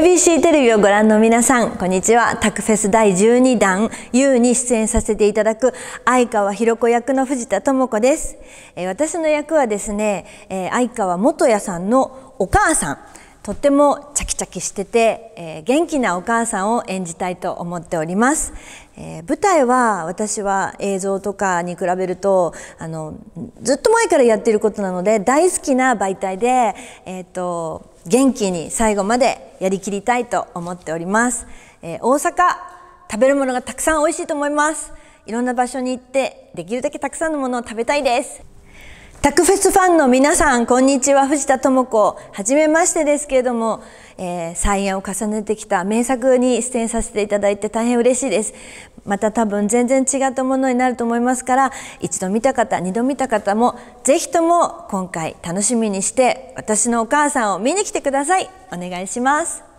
ABC テレビをご覧の皆さんこんにちはタクフェス第12弾 U に出演させていただく相川博子役の藤田智子です、えー、私の役はですね、えー、相川元也さんのお母さんとてもチャキチャキしてて、えー、元気なお母さんを演じたいと思っております、えー、舞台は私は映像とかに比べるとあのずっと前からやってることなので大好きな媒体で、えーと、と元気に最後までやりきりたいと思っております、えー、大阪食べるものがたくさん美味しいと思いますいろんな場所に行ってできるだけたくさんのものを食べたいですタクフェスファンの皆さんこんにちは藤田智子はじめましてですけれども、えー、再演を重ねてきた名作に出演させていただいて大変嬉しいですまた多分全然違ったものになると思いますから一度見た方二度見た方もぜひとも今回楽しみにして私のお母さんを見に来てくださいお願いします